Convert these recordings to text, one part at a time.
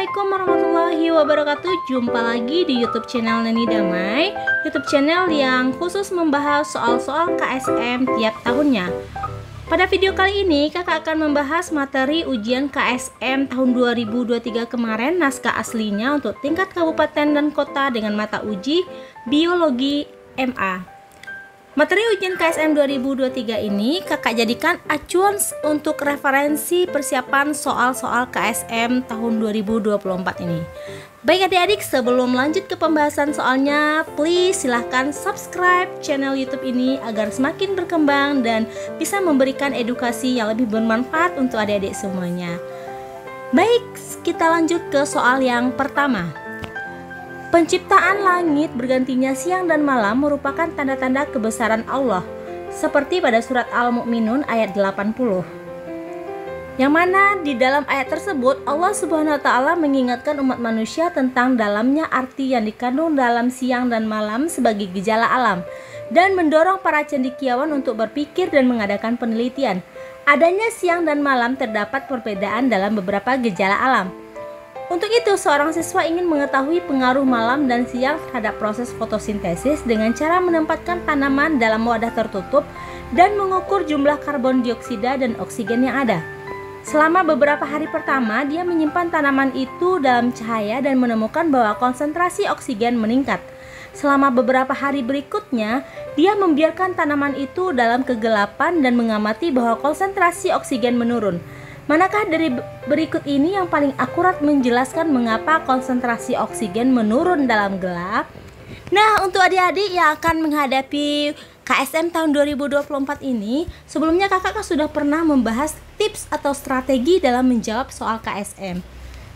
Assalamualaikum warahmatullahi wabarakatuh Jumpa lagi di youtube channel Neni Damai Youtube channel yang khusus membahas soal-soal KSM tiap tahunnya Pada video kali ini kakak akan membahas materi ujian KSM tahun 2023 kemarin Naskah aslinya untuk tingkat kabupaten dan kota dengan mata uji biologi MA Materi ujian KSM 2023 ini kakak jadikan acuan untuk referensi persiapan soal-soal KSM tahun 2024 ini. Baik adik-adik, sebelum lanjut ke pembahasan soalnya, please silahkan subscribe channel YouTube ini agar semakin berkembang dan bisa memberikan edukasi yang lebih bermanfaat untuk adik-adik semuanya. Baik, kita lanjut ke soal yang pertama. Penciptaan langit bergantinya siang dan malam merupakan tanda-tanda kebesaran Allah, seperti pada surat Al-Mu'minun ayat 80 yang mana di dalam ayat tersebut Allah Subhanahu wa taala mengingatkan umat manusia tentang dalamnya arti yang dikandung dalam siang dan malam sebagai gejala alam dan mendorong para cendikiawan untuk berpikir dan mengadakan penelitian. Adanya siang dan malam terdapat perbedaan dalam beberapa gejala alam. Untuk itu, seorang siswa ingin mengetahui pengaruh malam dan siang terhadap proses fotosintesis dengan cara menempatkan tanaman dalam wadah tertutup dan mengukur jumlah karbon dioksida dan oksigen yang ada. Selama beberapa hari pertama, dia menyimpan tanaman itu dalam cahaya dan menemukan bahwa konsentrasi oksigen meningkat. Selama beberapa hari berikutnya, dia membiarkan tanaman itu dalam kegelapan dan mengamati bahwa konsentrasi oksigen menurun. Manakah dari berikut ini yang paling akurat menjelaskan mengapa konsentrasi oksigen menurun dalam gelap? Nah, untuk adik-adik yang akan menghadapi KSM tahun 2024 ini, sebelumnya kakak kan sudah pernah membahas tips atau strategi dalam menjawab soal KSM.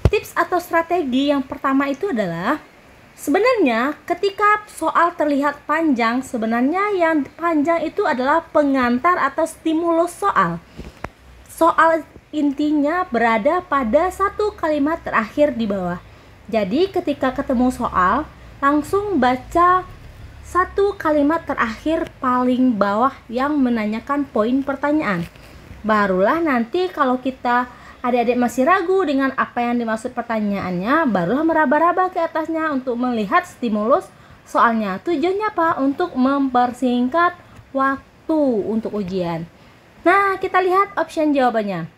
Tips atau strategi yang pertama itu adalah Sebenarnya ketika soal terlihat panjang, sebenarnya yang panjang itu adalah pengantar atau stimulus soal. Soal intinya berada pada satu kalimat terakhir di bawah. Jadi ketika ketemu soal, langsung baca satu kalimat terakhir paling bawah yang menanyakan poin pertanyaan. Barulah nanti kalau kita adik-adik masih ragu dengan apa yang dimaksud pertanyaannya, barulah meraba-raba ke atasnya untuk melihat stimulus soalnya. Tujuannya apa? Untuk mempersingkat waktu untuk ujian. Nah, kita lihat option jawabannya.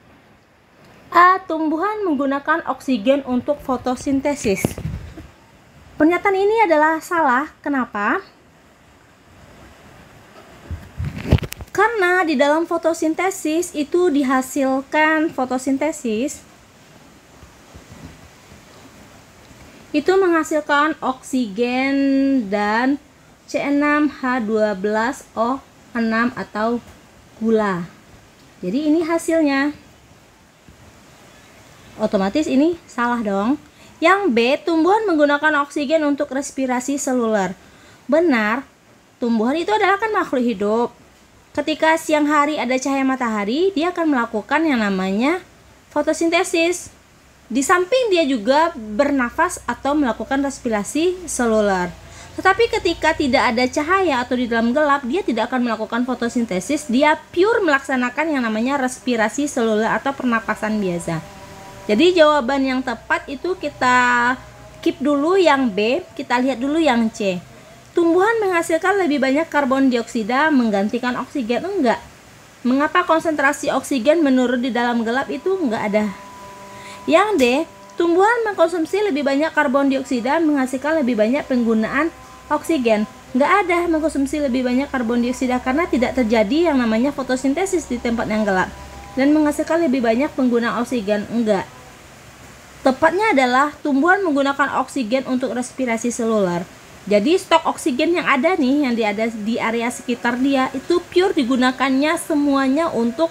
A. Tumbuhan menggunakan oksigen untuk fotosintesis. Pernyataan ini adalah salah. Kenapa? Karena di dalam fotosintesis itu dihasilkan fotosintesis itu menghasilkan oksigen dan C6H12O6 atau gula. Jadi ini hasilnya. Otomatis ini salah dong. Yang B, tumbuhan menggunakan oksigen untuk respirasi seluler. Benar, tumbuhan itu adalah kan makhluk hidup. Ketika siang hari ada cahaya matahari, dia akan melakukan yang namanya fotosintesis. Di samping dia juga bernafas atau melakukan respirasi seluler. Tetapi ketika tidak ada cahaya atau di dalam gelap, dia tidak akan melakukan fotosintesis, dia pure melaksanakan yang namanya respirasi seluler atau pernapasan biasa. Jadi jawaban yang tepat itu kita keep dulu yang B, kita lihat dulu yang C. Tumbuhan menghasilkan lebih banyak karbon dioksida menggantikan oksigen enggak? Mengapa konsentrasi oksigen menurun di dalam gelap itu enggak ada? Yang D, tumbuhan mengkonsumsi lebih banyak karbon dioksida menghasilkan lebih banyak penggunaan oksigen. Enggak ada mengkonsumsi lebih banyak karbon dioksida karena tidak terjadi yang namanya fotosintesis di tempat yang gelap dan menghasilkan lebih banyak penggunaan oksigen. Enggak. Tepatnya adalah tumbuhan menggunakan oksigen untuk respirasi seluler. Jadi stok oksigen yang ada nih yang ada di area sekitar dia itu pure digunakannya semuanya untuk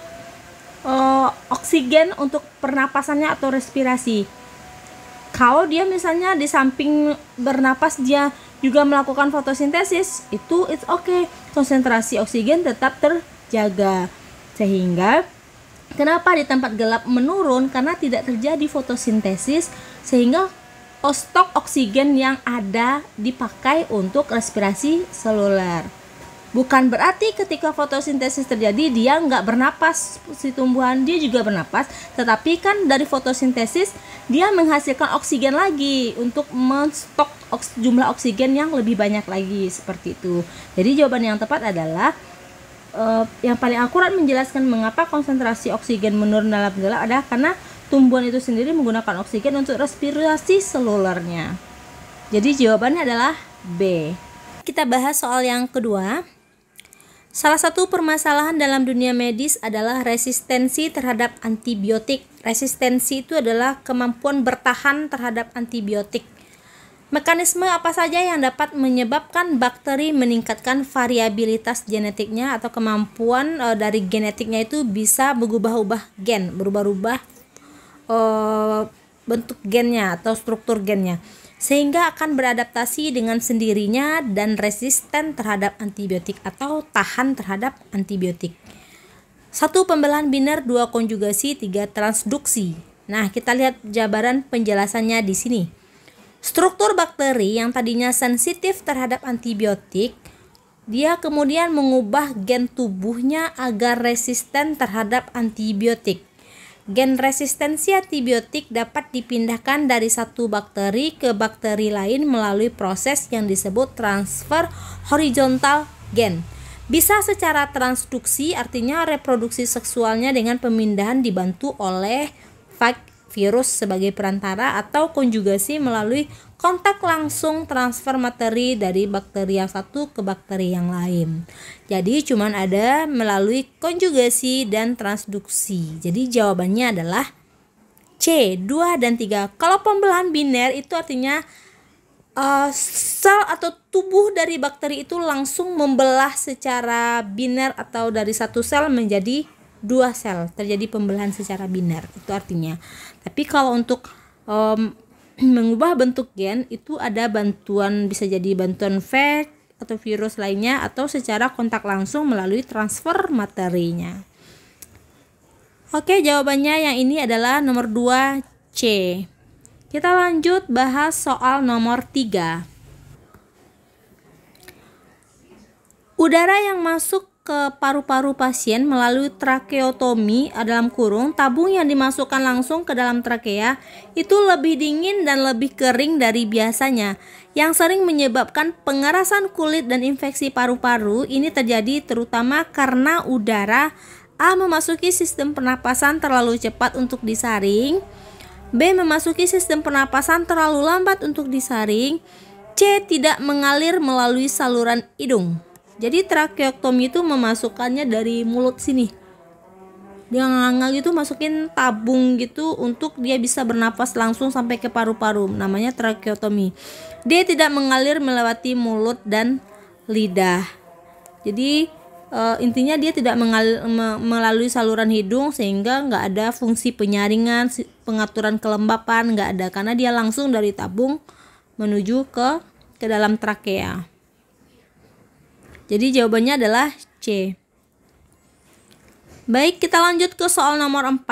uh, oksigen untuk pernapasannya atau respirasi. Kalau dia misalnya di samping bernapas dia juga melakukan fotosintesis, itu it's okay. Konsentrasi oksigen tetap terjaga sehingga Kenapa di tempat gelap menurun? Karena tidak terjadi fotosintesis sehingga stok oksigen yang ada dipakai untuk respirasi seluler. Bukan berarti ketika fotosintesis terjadi dia nggak bernapas si tumbuhan dia juga bernapas, tetapi kan dari fotosintesis dia menghasilkan oksigen lagi untuk menstok jumlah oksigen yang lebih banyak lagi seperti itu. Jadi jawaban yang tepat adalah Eh, yang paling akurat menjelaskan mengapa konsentrasi oksigen menurun dalam gelap adalah karena tumbuhan itu sendiri menggunakan oksigen untuk respirasi selulernya. Jadi jawabannya adalah B. Kita bahas soal yang kedua. Salah satu permasalahan dalam dunia medis adalah resistensi terhadap antibiotik. Resistensi itu adalah kemampuan bertahan terhadap antibiotik. Mekanisme apa saja yang dapat menyebabkan bakteri meningkatkan variabilitas genetiknya atau kemampuan e, dari genetiknya itu bisa berubah-ubah gen, berubah-ubah e, bentuk gennya atau struktur gennya, sehingga akan beradaptasi dengan sendirinya dan resisten terhadap antibiotik atau tahan terhadap antibiotik. Satu pembelahan biner, dua konjugasi, tiga transduksi. Nah, kita lihat jabaran penjelasannya di sini. Struktur bakteri yang tadinya sensitif terhadap antibiotik, dia kemudian mengubah gen tubuhnya agar resisten terhadap antibiotik. Gen resistensi antibiotik dapat dipindahkan dari satu bakteri ke bakteri lain melalui proses yang disebut transfer horizontal gen. Bisa secara transduksi, artinya reproduksi seksualnya dengan pemindahan dibantu oleh fag virus sebagai perantara atau konjugasi melalui kontak langsung transfer materi dari bakteri yang satu ke bakteri yang lain. Jadi cuman ada melalui konjugasi dan transduksi. Jadi jawabannya adalah C, 2 dan 3. Kalau pembelahan biner itu artinya uh, sel atau tubuh dari bakteri itu langsung membelah secara biner atau dari satu sel menjadi dua sel terjadi pembelahan secara biner itu artinya tapi kalau untuk um, mengubah bentuk gen itu ada bantuan bisa jadi bantuan vek atau virus lainnya atau secara kontak langsung melalui transfer materinya. Oke, jawabannya yang ini adalah nomor 2 C. Kita lanjut bahas soal nomor 3. Udara yang masuk ke paru-paru pasien melalui trakeotomi dalam kurung tabung yang dimasukkan langsung ke dalam trakea itu lebih dingin dan lebih kering dari biasanya yang sering menyebabkan pengerasan kulit dan infeksi paru-paru ini terjadi terutama karena udara A memasuki sistem pernapasan terlalu cepat untuk disaring B memasuki sistem pernapasan terlalu lambat untuk disaring C tidak mengalir melalui saluran hidung jadi trakeotomi itu memasukkannya dari mulut sini. Dia nganggang gitu masukin tabung gitu untuk dia bisa bernapas langsung sampai ke paru-paru. Namanya trakeotomi. Dia tidak mengalir melewati mulut dan lidah. Jadi uh, intinya dia tidak mengal me melalui saluran hidung sehingga nggak ada fungsi penyaringan pengaturan kelembapan nggak ada karena dia langsung dari tabung menuju ke ke dalam trakea jadi jawabannya adalah C. Baik, kita lanjut ke soal nomor 4.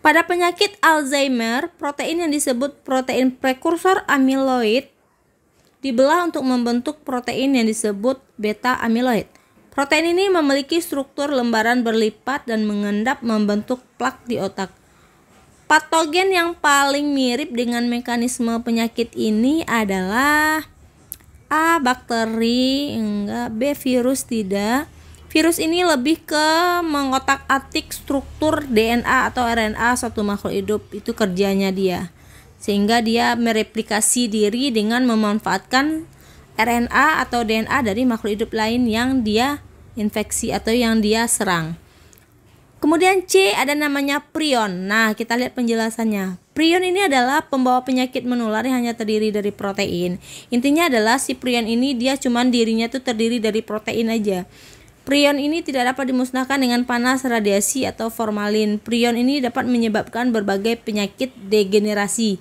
Pada penyakit Alzheimer, protein yang disebut protein prekursor amiloid dibelah untuk membentuk protein yang disebut beta amiloid. Protein ini memiliki struktur lembaran berlipat dan mengendap membentuk plak di otak. Patogen yang paling mirip dengan mekanisme penyakit ini adalah A. Bakteri enggak B. Virus tidak Virus ini lebih ke mengotak-atik struktur DNA atau RNA suatu makhluk hidup itu kerjanya dia sehingga dia mereplikasi diri dengan memanfaatkan RNA atau DNA dari makhluk hidup lain yang dia infeksi atau yang dia serang. Kemudian C ada namanya prion. Nah, kita lihat penjelasannya. Prion ini adalah pembawa penyakit menular yang hanya terdiri dari protein. Intinya adalah si prion ini dia cuman dirinya tuh terdiri dari protein aja. Prion ini tidak dapat dimusnahkan dengan panas, radiasi, atau formalin. Prion ini dapat menyebabkan berbagai penyakit degenerasi,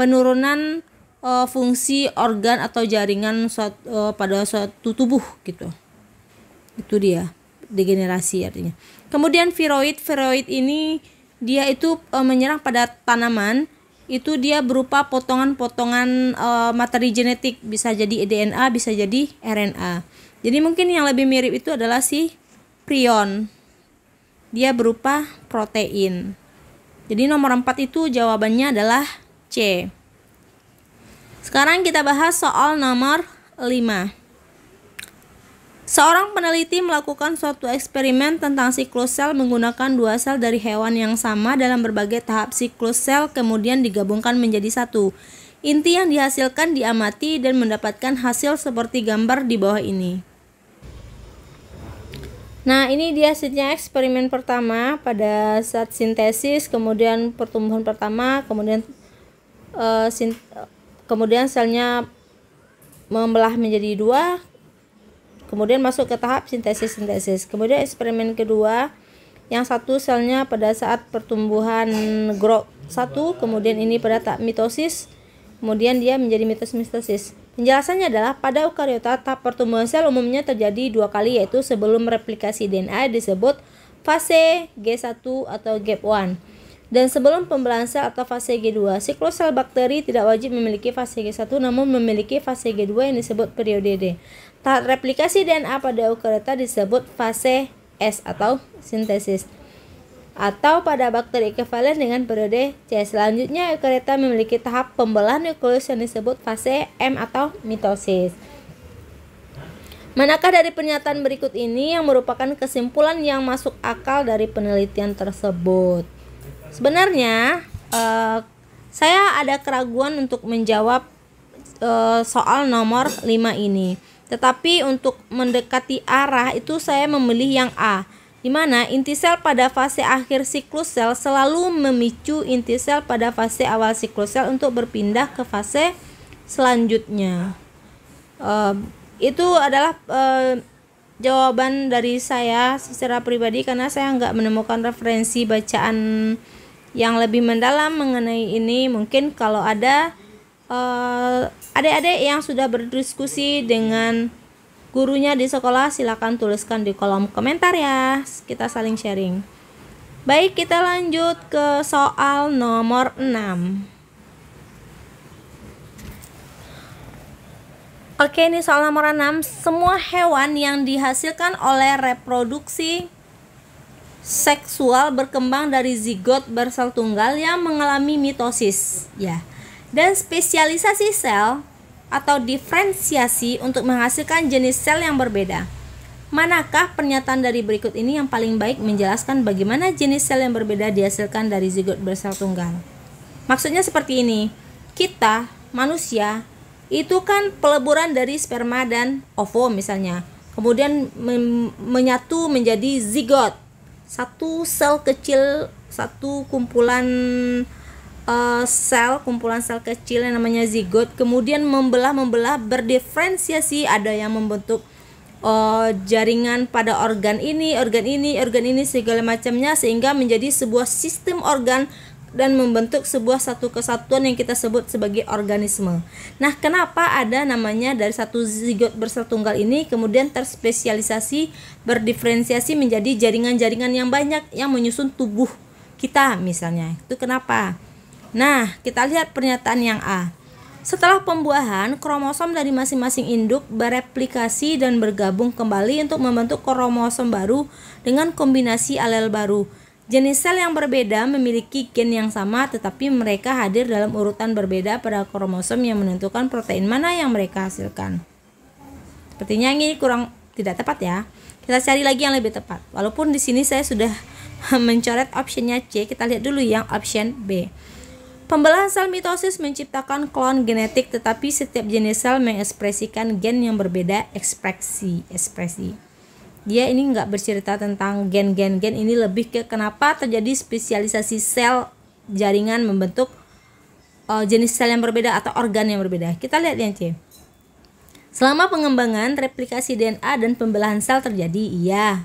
penurunan e, fungsi organ atau jaringan suat, e, pada suatu tubuh gitu. Itu dia degenerasi artinya. Kemudian viroid, viroid ini dia itu e, menyerang pada tanaman itu dia berupa potongan-potongan e, materi genetik bisa jadi DNA bisa jadi RNA jadi mungkin yang lebih mirip itu adalah si prion dia berupa protein jadi nomor 4 itu jawabannya adalah C sekarang kita bahas soal nomor 5 Seorang peneliti melakukan suatu eksperimen tentang siklus sel menggunakan dua sel dari hewan yang sama dalam berbagai tahap siklus sel kemudian digabungkan menjadi satu. Inti yang dihasilkan diamati dan mendapatkan hasil seperti gambar di bawah ini. Nah, ini dia hasilnya eksperimen pertama pada saat sintesis, kemudian pertumbuhan pertama, kemudian uh, kemudian selnya membelah menjadi dua, Kemudian masuk ke tahap sintesis-sintesis. Kemudian eksperimen kedua, yang satu selnya pada saat pertumbuhan grok satu, kemudian ini pada tahap mitosis, kemudian dia menjadi mitosis mitosis Penjelasannya adalah pada eukariota tahap pertumbuhan sel umumnya terjadi dua kali yaitu sebelum replikasi DNA disebut fase G1 atau gap 1 dan sebelum pembelahan sel atau fase G2. Siklus sel bakteri tidak wajib memiliki fase G1 namun memiliki fase G2 yang disebut periode D. Tahap replikasi DNA pada eukariota disebut fase S atau sintesis atau pada bakteri ekivalen dengan periode C. Selanjutnya eukariota memiliki tahap pembelahan nukleus yang disebut fase M atau mitosis. Manakah dari pernyataan berikut ini yang merupakan kesimpulan yang masuk akal dari penelitian tersebut? Sebenarnya eh, saya ada keraguan untuk menjawab eh, soal nomor 5 ini. Tetapi untuk mendekati arah itu saya memilih yang A, di mana inti sel pada fase akhir siklus sel selalu memicu inti sel pada fase awal siklus sel untuk berpindah ke fase selanjutnya. Uh, itu adalah uh, jawaban dari saya secara pribadi karena saya nggak menemukan referensi bacaan yang lebih mendalam mengenai ini. Mungkin kalau ada uh, adik-adik yang sudah berdiskusi dengan gurunya di sekolah silakan tuliskan di kolom komentar ya. Kita saling sharing. Baik, kita lanjut ke soal nomor 6. Oke, ini soal nomor 6. Semua hewan yang dihasilkan oleh reproduksi seksual berkembang dari zigot bersel tunggal yang mengalami mitosis. Ya dan spesialisasi sel atau diferensiasi untuk menghasilkan jenis sel yang berbeda. Manakah pernyataan dari berikut ini yang paling baik menjelaskan bagaimana jenis sel yang berbeda dihasilkan dari zigot bersel tunggal? Maksudnya seperti ini. Kita, manusia, itu kan peleburan dari sperma dan ovo misalnya. Kemudian menyatu menjadi zigot. Satu sel kecil, satu kumpulan uh, sel kumpulan sel kecil yang namanya zigot kemudian membelah membelah berdiferensiasi ada yang membentuk uh, jaringan pada organ ini organ ini organ ini segala macamnya sehingga menjadi sebuah sistem organ dan membentuk sebuah satu kesatuan yang kita sebut sebagai organisme. Nah, kenapa ada namanya dari satu zigot tunggal ini kemudian terspesialisasi berdiferensiasi menjadi jaringan-jaringan yang banyak yang menyusun tubuh kita misalnya. Itu kenapa? Nah, kita lihat pernyataan yang A. Setelah pembuahan, kromosom dari masing-masing induk bereplikasi dan bergabung kembali untuk membentuk kromosom baru dengan kombinasi alel baru. Jenis sel yang berbeda memiliki gen yang sama tetapi mereka hadir dalam urutan berbeda pada kromosom yang menentukan protein mana yang mereka hasilkan. Sepertinya ini kurang tidak tepat ya. Kita cari lagi yang lebih tepat. Walaupun di sini saya sudah mencoret optionnya C, kita lihat dulu yang option B. Pembelahan sel mitosis menciptakan klon genetik tetapi setiap jenis sel mengekspresikan gen yang berbeda ekspresi ekspresi. Dia ini nggak bercerita tentang gen-gen-gen ini lebih ke kenapa terjadi spesialisasi sel jaringan membentuk uh, jenis sel yang berbeda atau organ yang berbeda. Kita lihat yang C. Selama pengembangan replikasi DNA dan pembelahan sel terjadi iya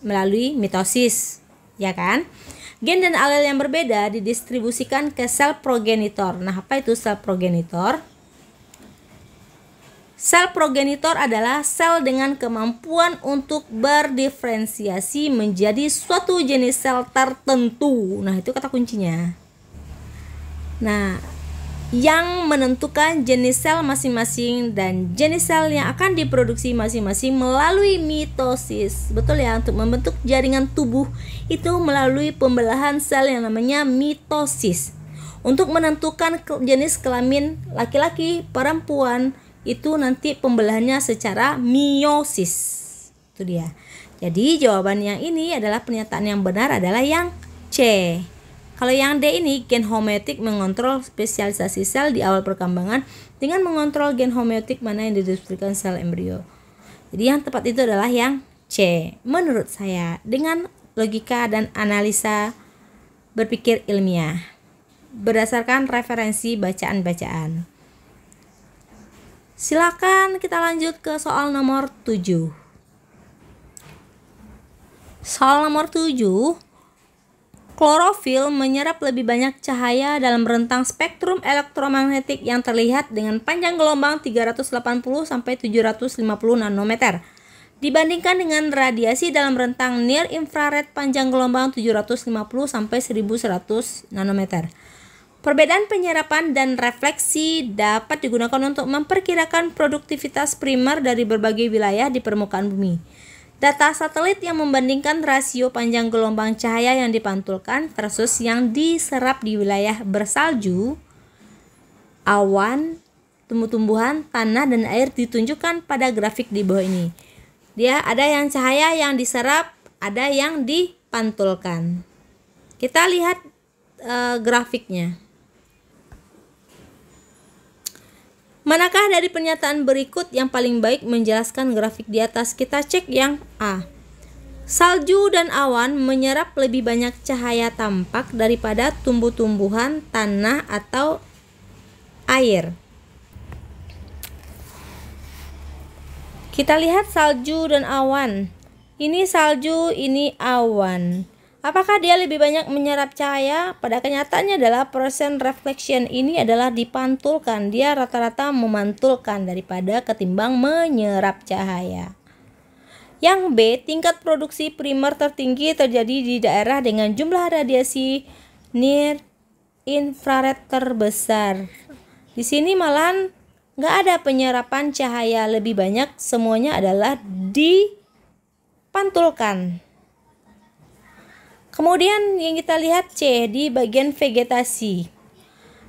melalui mitosis, ya kan? Gen dan alel yang berbeda didistribusikan ke sel progenitor. Nah, apa itu sel progenitor? Sel progenitor adalah sel dengan kemampuan untuk berdiferensiasi menjadi suatu jenis sel tertentu. Nah, itu kata kuncinya. Nah, yang menentukan jenis sel masing-masing dan jenis sel yang akan diproduksi masing-masing melalui mitosis. Betul ya, untuk membentuk jaringan tubuh itu melalui pembelahan sel yang namanya mitosis. Untuk menentukan jenis kelamin laki-laki, perempuan itu nanti pembelahannya secara meiosis. Itu dia. Jadi jawaban yang ini adalah pernyataan yang benar adalah yang C. Kalau yang D ini gen homeotik mengontrol spesialisasi sel di awal perkembangan dengan mengontrol gen homeotik mana yang didistribusikan sel embrio. Jadi yang tepat itu adalah yang C. Menurut saya dengan logika dan analisa berpikir ilmiah berdasarkan referensi bacaan-bacaan. Silakan kita lanjut ke soal nomor 7. Soal nomor 7 Klorofil menyerap lebih banyak cahaya dalam rentang spektrum elektromagnetik yang terlihat dengan panjang gelombang 380 sampai 750 nanometer dibandingkan dengan radiasi dalam rentang near infrared panjang gelombang 750 sampai 1100 nanometer. Perbedaan penyerapan dan refleksi dapat digunakan untuk memperkirakan produktivitas primer dari berbagai wilayah di permukaan bumi data satelit yang membandingkan rasio panjang gelombang cahaya yang dipantulkan versus yang diserap di wilayah bersalju, awan, tumbuh-tumbuhan, tanah, dan air ditunjukkan pada grafik di bawah ini. Dia ada yang cahaya yang diserap, ada yang dipantulkan. Kita lihat e, grafiknya. Manakah dari pernyataan berikut yang paling baik menjelaskan grafik di atas? Kita cek yang A. Salju dan awan menyerap lebih banyak cahaya tampak daripada tumbuh-tumbuhan, tanah, atau air. Kita lihat salju dan awan. Ini salju, ini awan. Apakah dia lebih banyak menyerap cahaya? Pada kenyataannya adalah persen reflection ini adalah dipantulkan. Dia rata-rata memantulkan daripada ketimbang menyerap cahaya. Yang B, tingkat produksi primer tertinggi terjadi di daerah dengan jumlah radiasi near infrared terbesar. Di sini malah nggak ada penyerapan cahaya lebih banyak, semuanya adalah dipantulkan. Kemudian yang kita lihat C di bagian vegetasi.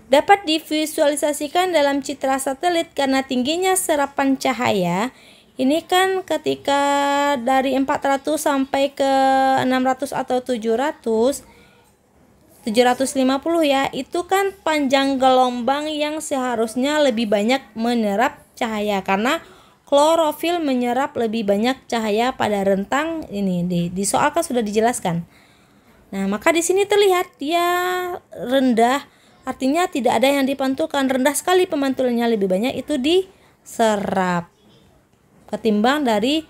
Dapat divisualisasikan dalam citra satelit karena tingginya serapan cahaya. Ini kan ketika dari 400 sampai ke 600 atau 700 750 ya, itu kan panjang gelombang yang seharusnya lebih banyak menyerap cahaya karena klorofil menyerap lebih banyak cahaya pada rentang ini di, di soal kan sudah dijelaskan. Nah, maka di sini terlihat dia rendah, artinya tidak ada yang dipantulkan. Rendah sekali pemantulannya, lebih banyak itu diserap. Ketimbang dari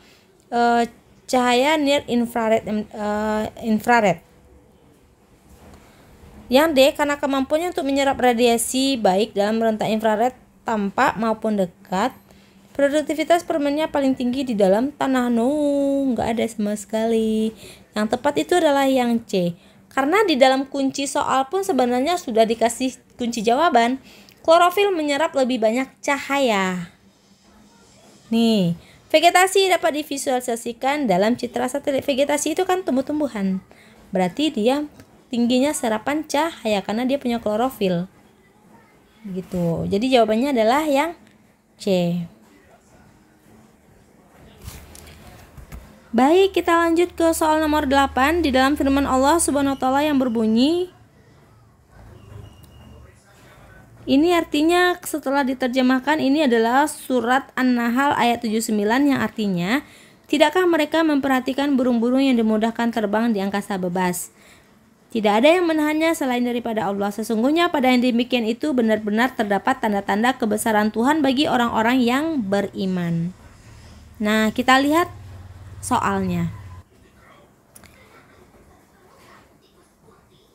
e, cahaya near infrared e, infrared. Yang D karena kemampuannya untuk menyerap radiasi baik dalam rentang infrared tampak maupun dekat. Produktivitas permennya paling tinggi di dalam tanah. No, nggak ada sama sekali. Yang tepat itu adalah yang C. Karena di dalam kunci soal pun sebenarnya sudah dikasih kunci jawaban, klorofil menyerap lebih banyak cahaya. Nih, vegetasi dapat divisualisasikan dalam citra satelit. Vegetasi itu kan tumbuh-tumbuhan. Berarti dia tingginya serapan cahaya karena dia punya klorofil. Gitu. Jadi jawabannya adalah yang C. Baik, kita lanjut ke soal nomor 8 di dalam firman Allah Subhanahu wa taala yang berbunyi Ini artinya setelah diterjemahkan ini adalah surat An-Nahl ayat 79 yang artinya Tidakkah mereka memperhatikan burung-burung yang dimudahkan terbang di angkasa bebas? Tidak ada yang menahannya selain daripada Allah. Sesungguhnya pada yang demikian itu benar-benar terdapat tanda-tanda kebesaran Tuhan bagi orang-orang yang beriman. Nah, kita lihat soalnya.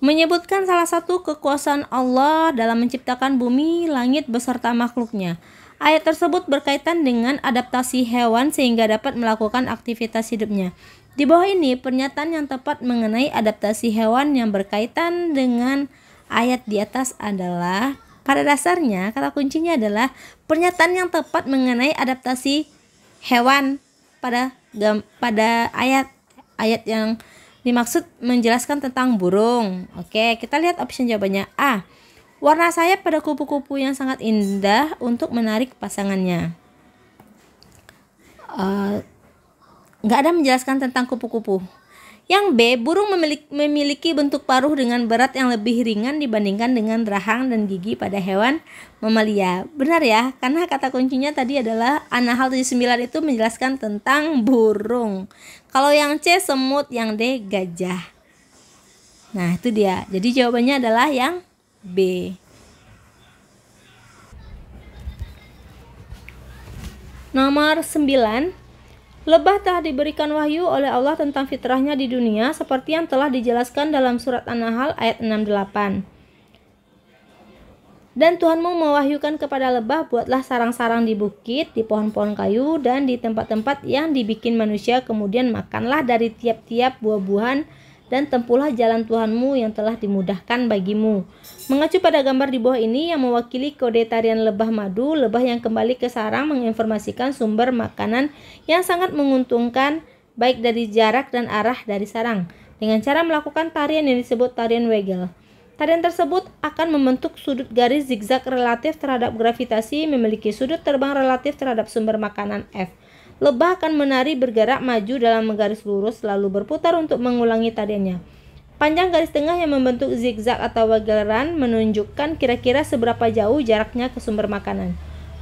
Menyebutkan salah satu kekuasaan Allah dalam menciptakan bumi, langit, beserta makhluknya. Ayat tersebut berkaitan dengan adaptasi hewan sehingga dapat melakukan aktivitas hidupnya. Di bawah ini pernyataan yang tepat mengenai adaptasi hewan yang berkaitan dengan ayat di atas adalah pada dasarnya kata kuncinya adalah pernyataan yang tepat mengenai adaptasi hewan pada pada ayat ayat yang dimaksud menjelaskan tentang burung. Oke, kita lihat opsi jawabannya A. Warna sayap pada kupu-kupu yang sangat indah untuk menarik pasangannya. Uh, eh, gak ada menjelaskan tentang kupu-kupu. Yang B, burung memiliki, memiliki bentuk paruh dengan berat yang lebih ringan dibandingkan dengan rahang dan gigi pada hewan mamalia. Benar ya, karena kata kuncinya tadi adalah Anahal 79 itu menjelaskan tentang burung. Kalau yang C semut, yang D gajah. Nah, itu dia. Jadi jawabannya adalah yang B. Nomor 9 Lebah telah diberikan wahyu oleh Allah tentang fitrahnya di dunia seperti yang telah dijelaskan dalam surat An-Nahl ayat 68. Dan Tuhanmu mewahyukan kepada lebah buatlah sarang-sarang di bukit, di pohon-pohon kayu, dan di tempat-tempat yang dibikin manusia kemudian makanlah dari tiap-tiap buah-buahan dan tempuhlah jalan Tuhanmu yang telah dimudahkan bagimu. Mengacu pada gambar di bawah ini yang mewakili kode tarian lebah madu, lebah yang kembali ke sarang menginformasikan sumber makanan yang sangat menguntungkan baik dari jarak dan arah dari sarang dengan cara melakukan tarian yang disebut tarian wegel. Tarian tersebut akan membentuk sudut garis zigzag relatif terhadap gravitasi memiliki sudut terbang relatif terhadap sumber makanan F. Lebah akan menari bergerak maju dalam garis lurus lalu berputar untuk mengulangi tariannya. Panjang garis tengah yang membentuk zigzag atau wagelan menunjukkan kira-kira seberapa jauh jaraknya ke sumber makanan.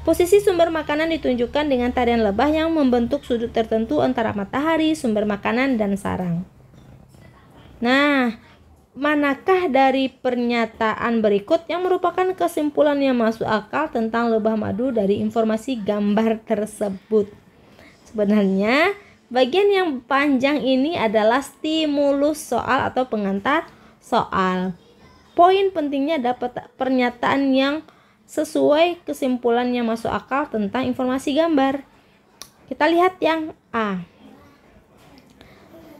Posisi sumber makanan ditunjukkan dengan tarian lebah yang membentuk sudut tertentu antara matahari, sumber makanan, dan sarang. Nah, manakah dari pernyataan berikut yang merupakan kesimpulan yang masuk akal tentang lebah madu dari informasi gambar tersebut? Sebenarnya, bagian yang panjang ini adalah stimulus soal atau pengantar soal. Poin pentingnya dapat pernyataan yang sesuai kesimpulan yang masuk akal tentang informasi gambar. Kita lihat yang A.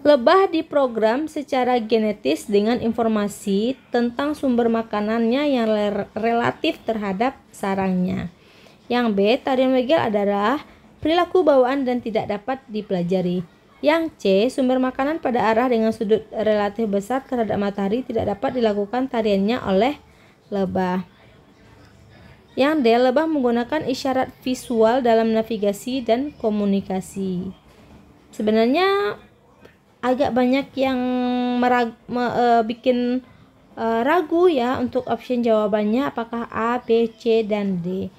Lebah diprogram secara genetis dengan informasi tentang sumber makanannya yang relatif terhadap sarangnya. Yang B, tarian wegel adalah perilaku bawaan dan tidak dapat dipelajari. Yang C, sumber makanan pada arah dengan sudut relatif besar terhadap matahari tidak dapat dilakukan tariannya oleh lebah. Yang D, lebah menggunakan isyarat visual dalam navigasi dan komunikasi. Sebenarnya agak banyak yang merag me, e, bikin e, ragu ya untuk option jawabannya apakah A, B, C dan D.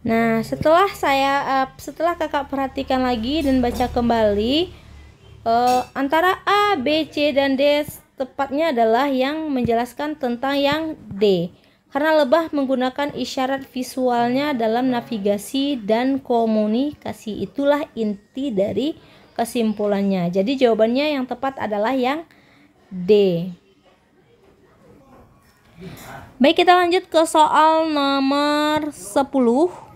Nah, setelah saya uh, setelah Kakak perhatikan lagi dan baca kembali uh, antara A, B, C dan D tepatnya adalah yang menjelaskan tentang yang D. Karena lebah menggunakan isyarat visualnya dalam navigasi dan komunikasi itulah inti dari kesimpulannya. Jadi jawabannya yang tepat adalah yang D. Baik, kita lanjut ke soal nomor 10.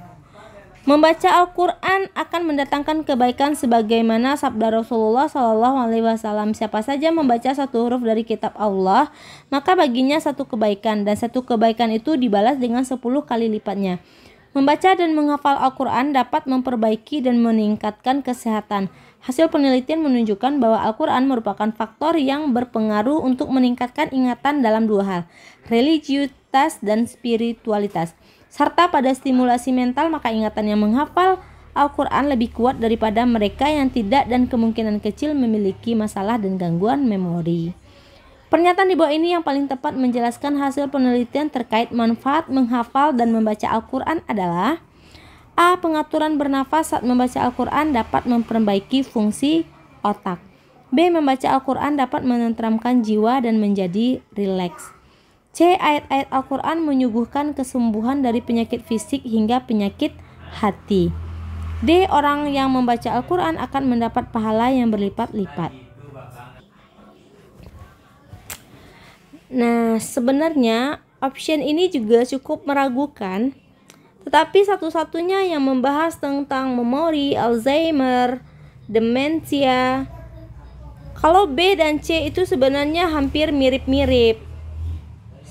Membaca Al-Quran akan mendatangkan kebaikan sebagaimana sabda Rasulullah Shallallahu Alaihi Wasallam. Siapa saja membaca satu huruf dari kitab Allah, maka baginya satu kebaikan dan satu kebaikan itu dibalas dengan sepuluh kali lipatnya. Membaca dan menghafal Al-Quran dapat memperbaiki dan meningkatkan kesehatan. Hasil penelitian menunjukkan bahwa Al-Quran merupakan faktor yang berpengaruh untuk meningkatkan ingatan dalam dua hal, religiusitas dan spiritualitas serta pada stimulasi mental maka ingatan yang menghafal Al-Quran lebih kuat daripada mereka yang tidak dan kemungkinan kecil memiliki masalah dan gangguan memori. Pernyataan di bawah ini yang paling tepat menjelaskan hasil penelitian terkait manfaat menghafal dan membaca Al-Quran adalah A. Pengaturan bernafas saat membaca Al-Quran dapat memperbaiki fungsi otak B. Membaca Al-Quran dapat menentramkan jiwa dan menjadi rileks C. Ayat-ayat Al-Quran menyuguhkan kesembuhan dari penyakit fisik hingga penyakit hati. D. Orang yang membaca Al-Quran akan mendapat pahala yang berlipat-lipat. Nah, sebenarnya option ini juga cukup meragukan, tetapi satu-satunya yang membahas tentang memori, Alzheimer, demensia. Kalau B dan C itu sebenarnya hampir mirip-mirip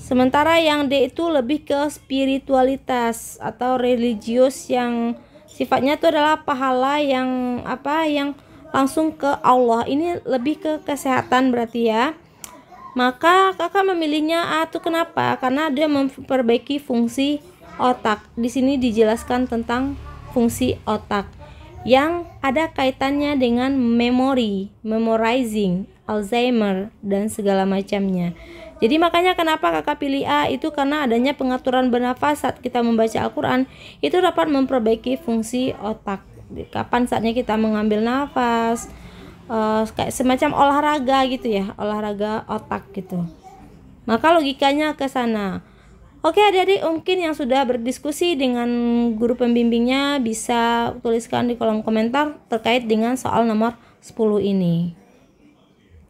Sementara yang D itu lebih ke spiritualitas atau religius yang sifatnya itu adalah pahala yang apa yang langsung ke Allah. Ini lebih ke kesehatan berarti ya. Maka kakak memilihnya A ah, itu kenapa? Karena dia memperbaiki fungsi otak. Di sini dijelaskan tentang fungsi otak yang ada kaitannya dengan memori, memorizing, Alzheimer dan segala macamnya. Jadi makanya kenapa kakak pilih A itu karena adanya pengaturan bernafas saat kita membaca Al-Quran itu dapat memperbaiki fungsi otak. Kapan saatnya kita mengambil nafas, uh, kayak semacam olahraga gitu ya, olahraga otak gitu. Maka logikanya ke sana. Oke adik-adik mungkin yang sudah berdiskusi dengan guru pembimbingnya bisa tuliskan di kolom komentar terkait dengan soal nomor 10 ini.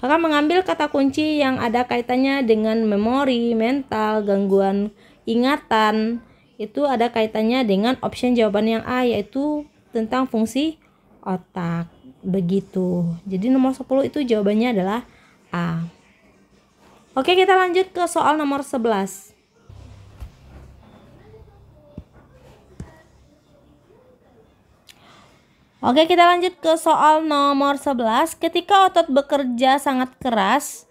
Kakak mengambil kata kunci yang ada kaitannya dengan memori, mental, gangguan ingatan itu ada kaitannya dengan option jawaban yang A yaitu tentang fungsi otak. Begitu. Jadi nomor 10 itu jawabannya adalah A. Oke, kita lanjut ke soal nomor 11. Oke, kita lanjut ke soal nomor 11. Ketika otot bekerja sangat keras,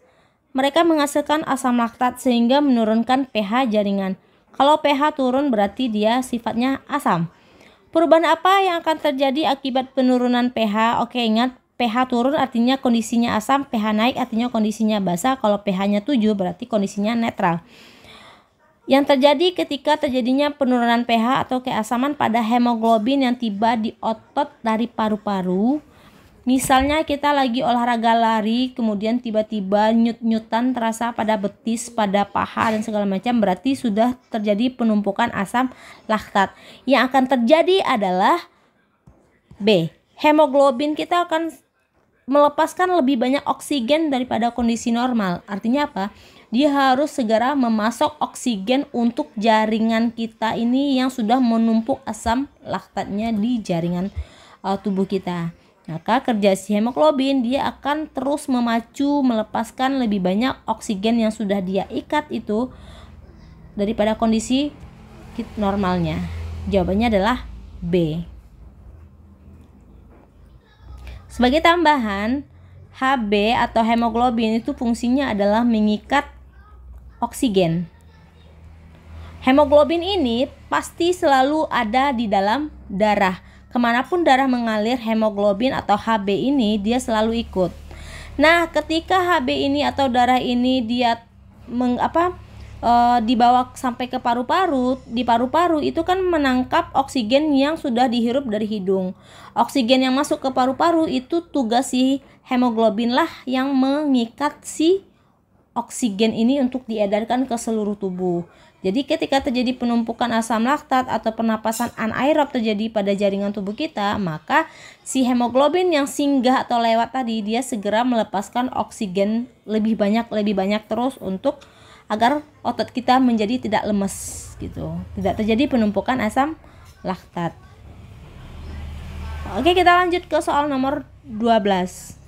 mereka menghasilkan asam laktat sehingga menurunkan pH jaringan. Kalau pH turun berarti dia sifatnya asam. Perubahan apa yang akan terjadi akibat penurunan pH? Oke, ingat pH turun artinya kondisinya asam, pH naik artinya kondisinya basah. Kalau pH-nya 7 berarti kondisinya netral yang terjadi ketika terjadinya penurunan pH atau keasaman pada hemoglobin yang tiba di otot dari paru-paru. Misalnya kita lagi olahraga lari, kemudian tiba-tiba nyut-nyutan terasa pada betis, pada paha dan segala macam, berarti sudah terjadi penumpukan asam laktat. Yang akan terjadi adalah B. Hemoglobin kita akan melepaskan lebih banyak oksigen daripada kondisi normal. Artinya apa? dia harus segera memasok oksigen untuk jaringan kita ini yang sudah menumpuk asam laktatnya di jaringan uh, tubuh kita. Maka kerja si hemoglobin dia akan terus memacu melepaskan lebih banyak oksigen yang sudah dia ikat itu daripada kondisi normalnya. Jawabannya adalah B. Sebagai tambahan, HB atau hemoglobin itu fungsinya adalah mengikat oksigen. Hemoglobin ini pasti selalu ada di dalam darah. Kemanapun darah mengalir, hemoglobin atau Hb ini dia selalu ikut. Nah, ketika Hb ini atau darah ini dia meng, apa e, dibawa sampai ke paru-paru, di paru-paru itu kan menangkap oksigen yang sudah dihirup dari hidung. Oksigen yang masuk ke paru-paru itu tugas si hemoglobin lah yang mengikat si oksigen ini untuk diedarkan ke seluruh tubuh. Jadi ketika terjadi penumpukan asam laktat atau pernapasan anaerob terjadi pada jaringan tubuh kita, maka si hemoglobin yang singgah atau lewat tadi dia segera melepaskan oksigen lebih banyak lebih banyak terus untuk agar otot kita menjadi tidak lemes gitu. Tidak terjadi penumpukan asam laktat. Oke, kita lanjut ke soal nomor 12.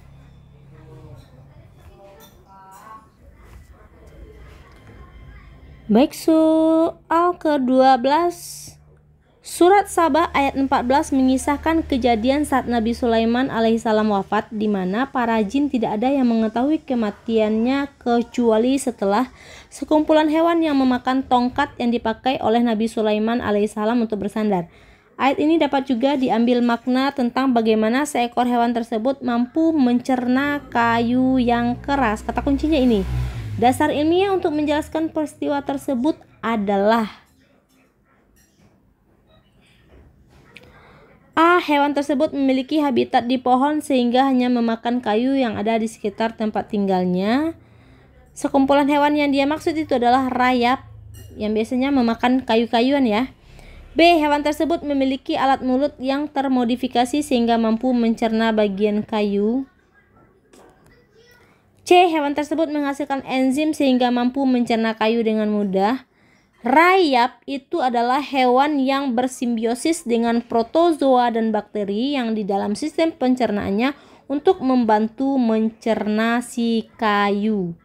Baik soal ke-12 Surat Sabah ayat 14 mengisahkan kejadian saat Nabi Sulaiman alaihissalam wafat di mana para jin tidak ada yang mengetahui kematiannya kecuali setelah sekumpulan hewan yang memakan tongkat yang dipakai oleh Nabi Sulaiman alaihissalam untuk bersandar. Ayat ini dapat juga diambil makna tentang bagaimana seekor hewan tersebut mampu mencerna kayu yang keras. Kata kuncinya ini. Dasar ilmiah untuk menjelaskan peristiwa tersebut adalah A. Hewan tersebut memiliki habitat di pohon sehingga hanya memakan kayu yang ada di sekitar tempat tinggalnya. Sekumpulan hewan yang dia maksud itu adalah rayap yang biasanya memakan kayu-kayuan ya. B. Hewan tersebut memiliki alat mulut yang termodifikasi sehingga mampu mencerna bagian kayu. C. Hewan tersebut menghasilkan enzim sehingga mampu mencerna kayu dengan mudah. Rayap itu adalah hewan yang bersimbiosis dengan protozoa dan bakteri yang di dalam sistem pencernaannya untuk membantu mencerna si kayu.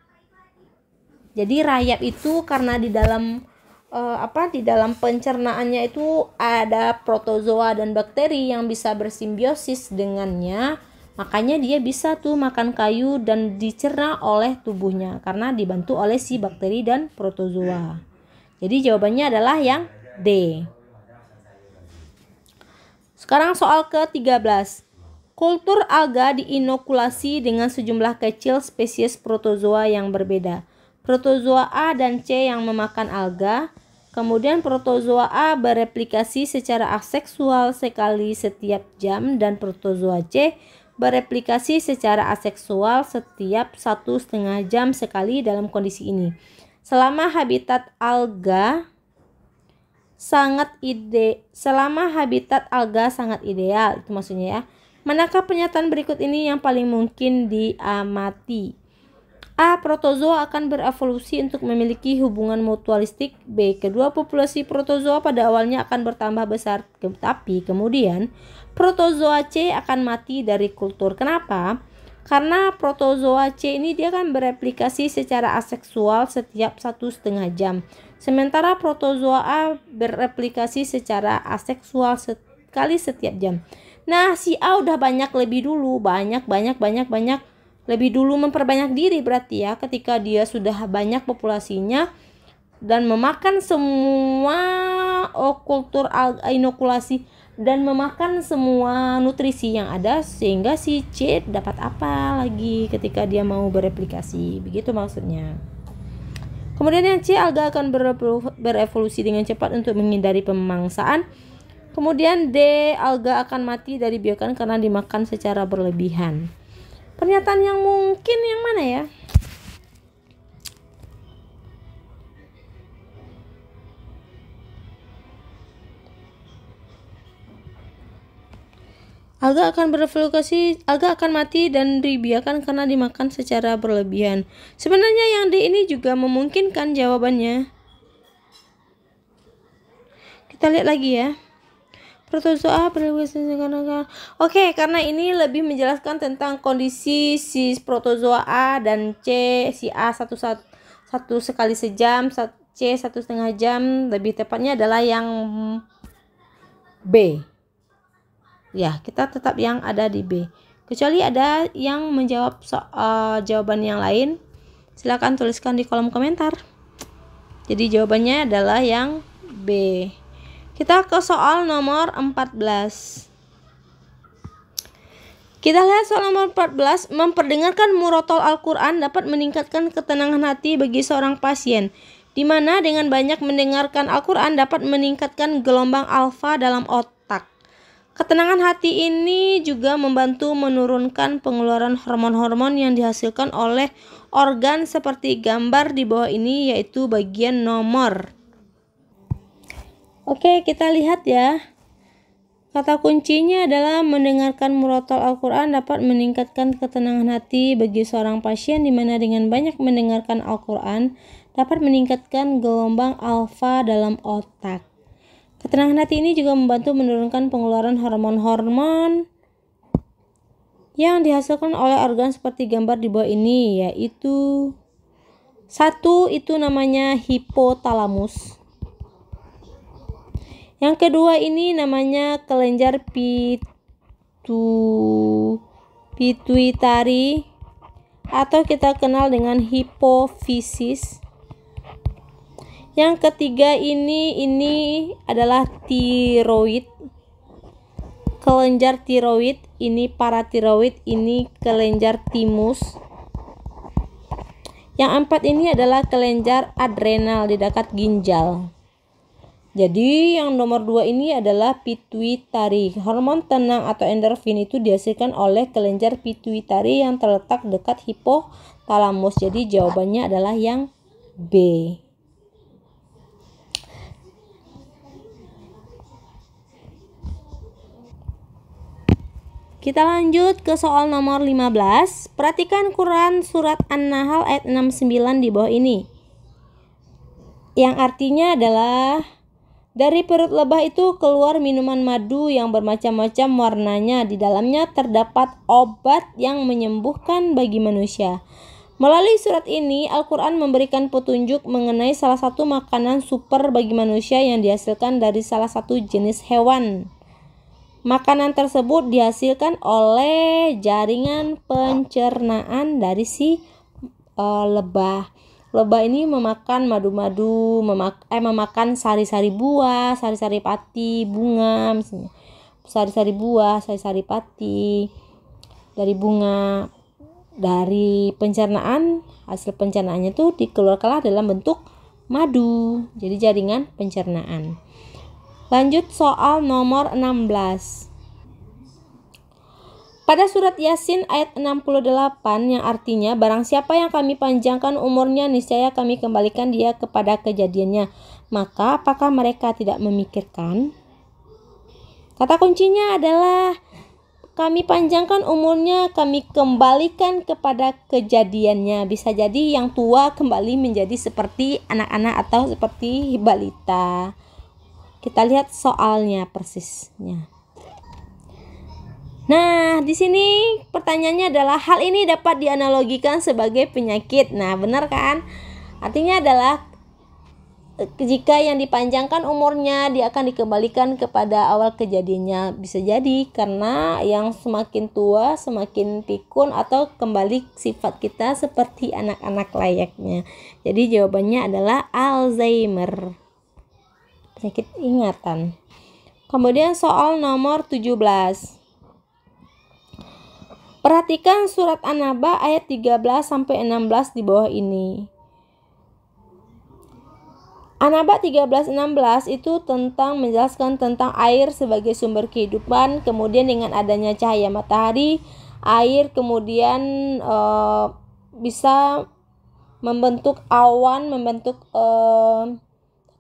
Jadi rayap itu karena di dalam eh, apa di dalam pencernaannya itu ada protozoa dan bakteri yang bisa bersimbiosis dengannya Makanya dia bisa tuh makan kayu dan dicerna oleh tubuhnya karena dibantu oleh si bakteri dan protozoa. Jadi jawabannya adalah yang D. Sekarang soal ke-13. Kultur alga diinokulasi dengan sejumlah kecil spesies protozoa yang berbeda. Protozoa A dan C yang memakan alga, Kemudian protozoa A bereplikasi secara aseksual sekali setiap jam dan protozoa C bereplikasi secara aseksual setiap satu setengah jam sekali dalam kondisi ini. Selama habitat alga sangat ide selama habitat alga sangat ideal itu maksudnya ya. Manakah pernyataan berikut ini yang paling mungkin diamati? A. Protozoa akan berevolusi untuk memiliki hubungan mutualistik. B. Kedua populasi protozoa pada awalnya akan bertambah besar, tapi kemudian protozoa C akan mati dari kultur. Kenapa? Karena protozoa C ini dia kan bereplikasi secara aseksual setiap satu setengah jam. Sementara protozoa A bereplikasi secara aseksual sekali setiap jam. Nah, si A udah banyak lebih dulu, banyak banyak banyak banyak lebih dulu memperbanyak diri berarti ya ketika dia sudah banyak populasinya dan memakan semua oh, kultur inokulasi dan memakan semua nutrisi yang ada sehingga si C dapat apa lagi ketika dia mau bereplikasi begitu maksudnya kemudian yang C alga akan berevolusi dengan cepat untuk menghindari pemangsaan kemudian D alga akan mati dari biokan karena dimakan secara berlebihan pernyataan yang mungkin yang mana ya Alga akan berevolusi, alga akan mati dan dibiarkan karena dimakan secara berlebihan. Sebenarnya yang di ini juga memungkinkan jawabannya. Kita lihat lagi ya. Protozoa berevolusi karena Oke, karena ini lebih menjelaskan tentang kondisi si protozoa A dan C, si A satu satu, satu sekali sejam, C satu setengah jam, lebih tepatnya adalah yang B ya kita tetap yang ada di B kecuali ada yang menjawab so uh, jawaban yang lain silahkan tuliskan di kolom komentar jadi jawabannya adalah yang B kita ke soal nomor 14 kita lihat soal nomor 14 memperdengarkan murotol Al-Quran dapat meningkatkan ketenangan hati bagi seorang pasien di mana dengan banyak mendengarkan Al-Quran dapat meningkatkan gelombang alfa dalam otak Ketenangan hati ini juga membantu menurunkan pengeluaran hormon-hormon yang dihasilkan oleh organ seperti gambar di bawah ini yaitu bagian nomor. Oke, kita lihat ya. Kata kuncinya adalah mendengarkan murotal Al-Quran dapat meningkatkan ketenangan hati bagi seorang pasien di mana dengan banyak mendengarkan Al-Quran dapat meningkatkan gelombang alfa dalam otak. Ketenangan hati ini juga membantu menurunkan pengeluaran hormon-hormon yang dihasilkan oleh organ seperti gambar di bawah ini yaitu satu itu namanya hipotalamus. Yang kedua ini namanya kelenjar pitu pituitari atau kita kenal dengan hipofisis. Yang ketiga ini ini adalah tiroid. Kelenjar tiroid, ini paratiroid, ini kelenjar timus. Yang empat ini adalah kelenjar adrenal di dekat ginjal. Jadi yang nomor dua ini adalah pituitari. Hormon tenang atau endorfin itu dihasilkan oleh kelenjar pituitari yang terletak dekat hipotalamus. Jadi jawabannya adalah yang B. Kita lanjut ke soal nomor 15. Perhatikan Quran surat An-Nahl ayat 69 di bawah ini. Yang artinya adalah dari perut lebah itu keluar minuman madu yang bermacam-macam warnanya. Di dalamnya terdapat obat yang menyembuhkan bagi manusia. Melalui surat ini, Al-Quran memberikan petunjuk mengenai salah satu makanan super bagi manusia yang dihasilkan dari salah satu jenis hewan. Makanan tersebut dihasilkan oleh jaringan pencernaan dari si e, lebah. Lebah ini memakan madu-madu, memak eh memakan sari-sari buah, sari-sari pati, bunga misalnya. Sari-sari buah, sari-sari pati dari bunga dari pencernaan hasil pencernaannya itu dikeluarkanlah dalam bentuk madu. Jadi jaringan pencernaan. Lanjut soal nomor 16. Pada surat Yasin ayat 68 yang artinya barang siapa yang kami panjangkan umurnya niscaya kami kembalikan dia kepada kejadiannya. Maka apakah mereka tidak memikirkan? Kata kuncinya adalah kami panjangkan umurnya, kami kembalikan kepada kejadiannya. Bisa jadi yang tua kembali menjadi seperti anak-anak atau seperti balita. Kita lihat soalnya persisnya. Nah, di sini pertanyaannya adalah hal ini dapat dianalogikan sebagai penyakit. Nah, benar kan? Artinya adalah eh, jika yang dipanjangkan umurnya dia akan dikembalikan kepada awal kejadiannya. Bisa jadi karena yang semakin tua semakin pikun atau kembali sifat kita seperti anak-anak layaknya. Jadi jawabannya adalah Alzheimer penyakit ingatan. Kemudian soal nomor 17. Perhatikan surat An-Naba ayat 13 sampai 16 di bawah ini. Anaba 16 itu tentang menjelaskan tentang air sebagai sumber kehidupan, kemudian dengan adanya cahaya matahari, air kemudian e, bisa membentuk awan, membentuk e,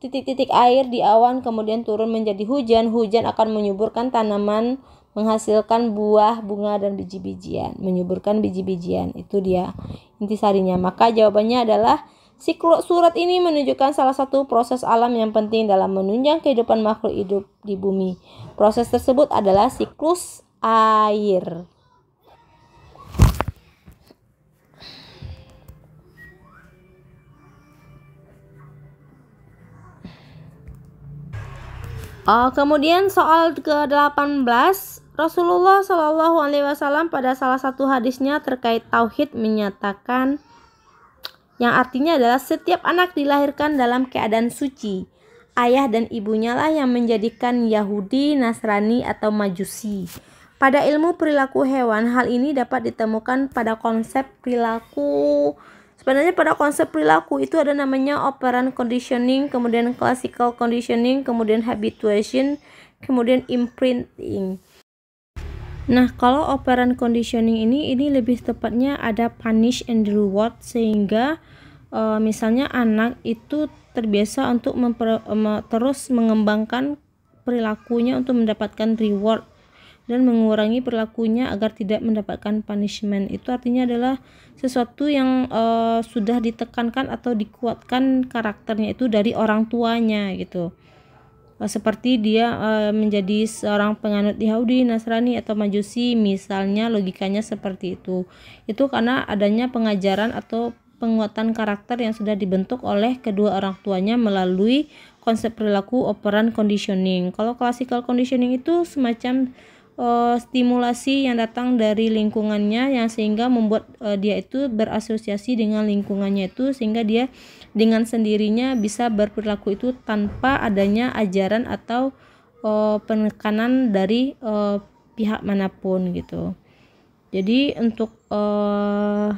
titik-titik air di awan kemudian turun menjadi hujan, hujan akan menyuburkan tanaman, menghasilkan buah, bunga dan biji-bijian, menyuburkan biji-bijian. Itu dia intisarinya. Maka jawabannya adalah Siklus surat ini menunjukkan salah satu proses alam yang penting dalam menunjang kehidupan makhluk hidup di bumi. Proses tersebut adalah siklus air. Uh, kemudian soal ke-18 Rasulullah Shallallahu Alaihi Wasallam pada salah satu hadisnya terkait tauhid menyatakan yang artinya adalah setiap anak dilahirkan dalam keadaan suci. Ayah dan ibunya lah yang menjadikan Yahudi, Nasrani, atau Majusi. Pada ilmu perilaku hewan, hal ini dapat ditemukan pada konsep perilaku Sebenarnya pada konsep perilaku itu ada namanya operan conditioning, kemudian classical conditioning, kemudian habituation, kemudian imprinting. Nah, kalau operan conditioning ini ini lebih tepatnya ada punish and reward sehingga e, misalnya anak itu terbiasa untuk memper, e, terus mengembangkan perilakunya untuk mendapatkan reward dan mengurangi perilakunya agar tidak mendapatkan punishment. Itu artinya adalah sesuatu yang uh, sudah ditekankan atau dikuatkan karakternya itu dari orang tuanya gitu. Uh, seperti dia uh, menjadi seorang penganut Yahudi, Nasrani atau Majusi misalnya logikanya seperti itu. Itu karena adanya pengajaran atau penguatan karakter yang sudah dibentuk oleh kedua orang tuanya melalui konsep perilaku operan conditioning. Kalau classical conditioning itu semacam uh, stimulasi yang datang dari lingkungannya yang sehingga membuat uh, dia itu berasosiasi dengan lingkungannya itu sehingga dia dengan sendirinya bisa berperilaku itu tanpa adanya ajaran atau uh, penekanan dari uh, pihak manapun gitu. Jadi untuk uh,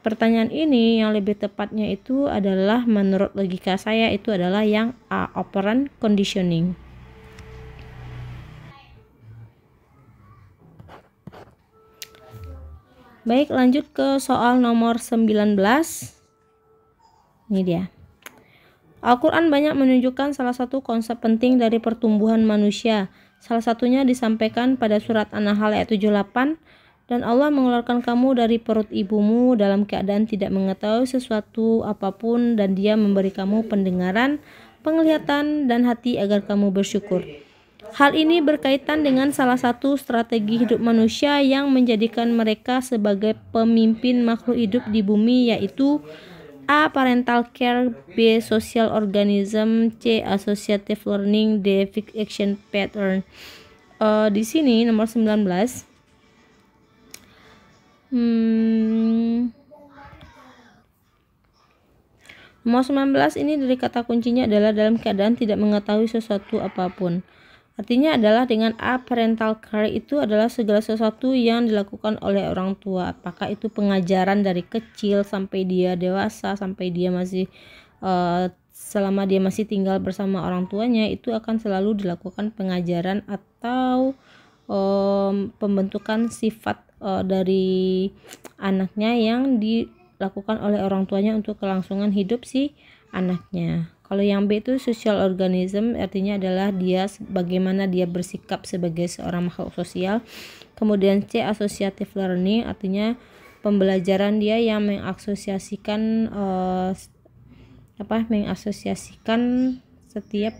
pertanyaan ini yang lebih tepatnya itu adalah menurut logika saya itu adalah yang A ah, operant conditioning. Baik, lanjut ke soal nomor 19. Ini dia. Al-Quran banyak menunjukkan salah satu konsep penting dari pertumbuhan manusia. Salah satunya disampaikan pada surat An-Nahl ayat 78, dan Allah mengeluarkan kamu dari perut ibumu dalam keadaan tidak mengetahui sesuatu apapun dan dia memberi kamu pendengaran, penglihatan, dan hati agar kamu bersyukur. Hal ini berkaitan dengan salah satu strategi hidup manusia yang menjadikan mereka sebagai pemimpin makhluk hidup di bumi yaitu A. Parental care B. Social organism C. Associative learning D. Fixed action pattern uh, Di sini nomor 19 hmm, Nomor 19 ini dari kata kuncinya adalah dalam keadaan tidak mengetahui sesuatu apapun Artinya adalah dengan A parental care itu adalah segala sesuatu yang dilakukan oleh orang tua. Apakah itu pengajaran dari kecil sampai dia dewasa, sampai dia masih uh, selama dia masih tinggal bersama orang tuanya itu akan selalu dilakukan pengajaran atau um, pembentukan sifat uh, dari anaknya yang dilakukan oleh orang tuanya untuk kelangsungan hidup si anaknya. Kalau yang B itu social organism artinya adalah dia bagaimana dia bersikap sebagai seorang makhluk sosial. Kemudian C associative learning artinya pembelajaran dia yang mengasosiasikan uh, eh, apa mengasosiasikan setiap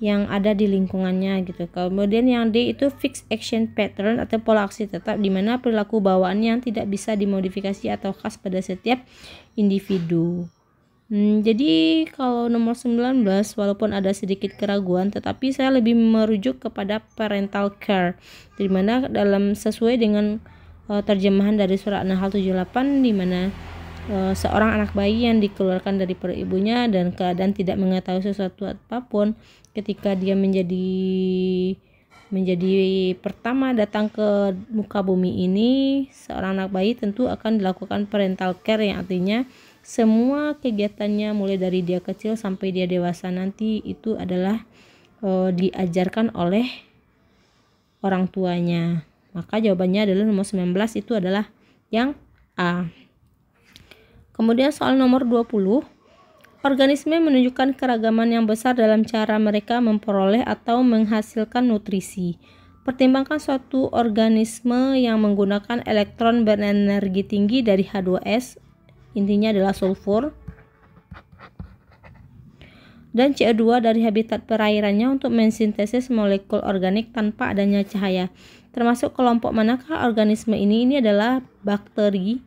yang ada di lingkungannya gitu. Kemudian yang D itu fixed action pattern atau pola aksi tetap di mana perilaku bawaan yang tidak bisa dimodifikasi atau khas pada setiap individu. Hmm, jadi kalau nomor 19 walaupun ada sedikit keraguan tetapi saya lebih merujuk kepada parental care di mana dalam sesuai dengan uh, terjemahan dari surat Nahl 78 di mana uh, seorang anak bayi yang dikeluarkan dari perut ibunya dan keadaan tidak mengetahui sesuatu apapun ketika dia menjadi menjadi pertama datang ke muka bumi ini seorang anak bayi tentu akan dilakukan parental care yang artinya semua kegiatannya mulai dari dia kecil sampai dia dewasa nanti itu adalah e, diajarkan oleh orang tuanya. Maka jawabannya adalah nomor 19 itu adalah yang A. Kemudian soal nomor 20, organisme menunjukkan keragaman yang besar dalam cara mereka memperoleh atau menghasilkan nutrisi. Pertimbangkan suatu organisme yang menggunakan elektron berenergi tinggi dari H2S intinya adalah sulfur dan CO2 dari habitat perairannya untuk mensintesis molekul organik tanpa adanya cahaya. Termasuk kelompok manakah organisme ini? Ini adalah bakteri.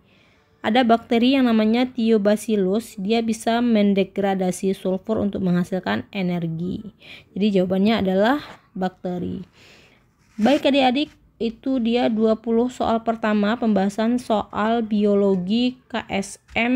Ada bakteri yang namanya Thiobacillus, dia bisa mendegradasi sulfur untuk menghasilkan energi. Jadi jawabannya adalah bakteri. Baik adik-adik, itu dia 20 soal pertama pembahasan soal biologi KSM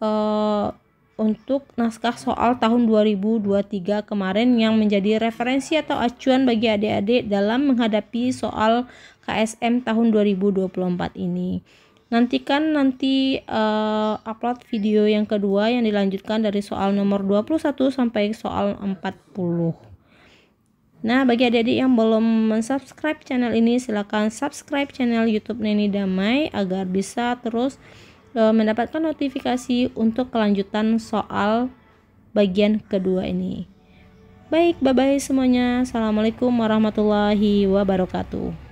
uh, eh, untuk naskah soal tahun 2023 kemarin yang menjadi referensi atau acuan bagi adik-adik dalam menghadapi soal KSM tahun 2024 ini. Nantikan nanti uh, upload video yang kedua yang dilanjutkan dari soal nomor 21 sampai soal 40. Nah, bagi adik-adik yang belum mensubscribe channel ini, silahkan subscribe channel YouTube Neni Damai agar bisa terus e, mendapatkan notifikasi untuk kelanjutan soal bagian kedua ini. Baik, bye-bye semuanya. Assalamualaikum warahmatullahi wabarakatuh.